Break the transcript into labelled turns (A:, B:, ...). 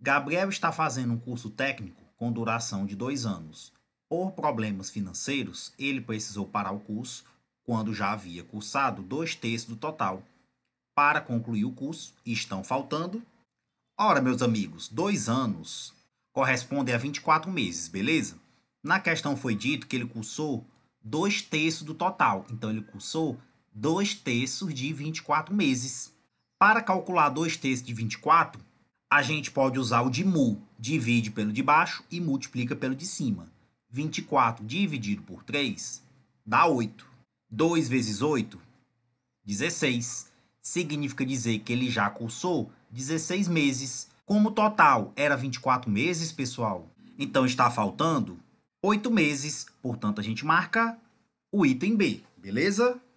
A: Gabriel está fazendo um curso técnico com duração de dois anos. Por problemas financeiros, ele precisou parar o curso quando já havia cursado dois terços do total. Para concluir o curso, estão faltando. Ora, meus amigos, dois anos correspondem a 24 meses, beleza? Na questão foi dito que ele cursou dois terços do total, então ele cursou dois terços de 24 meses. Para calcular dois terços de 24, a gente pode usar o de mu, divide pelo de baixo e multiplica pelo de cima. 24 dividido por 3 dá 8. 2 vezes 8, 16. Significa dizer que ele já cursou 16 meses. Como o total era 24 meses, pessoal, então está faltando 8 meses. Portanto, a gente marca o item B, beleza?